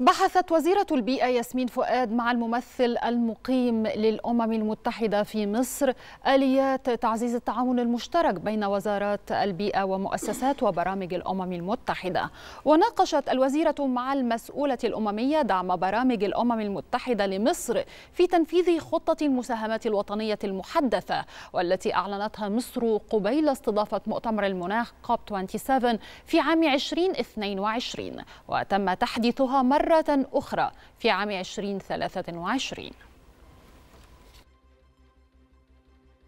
بحثت وزيرة البيئة ياسمين فؤاد مع الممثل المقيم للأمم المتحدة في مصر آليات تعزيز التعاون المشترك بين وزارات البيئة ومؤسسات وبرامج الأمم المتحدة وناقشت الوزيرة مع المسؤولة الأممية دعم برامج الأمم المتحدة لمصر في تنفيذ خطة المساهمات الوطنية المحدثة والتي أعلنتها مصر قبيل استضافة مؤتمر المناخ كوب 27 في عام 2022 وتم تحديثها مرة مرة أخرى في عام 2023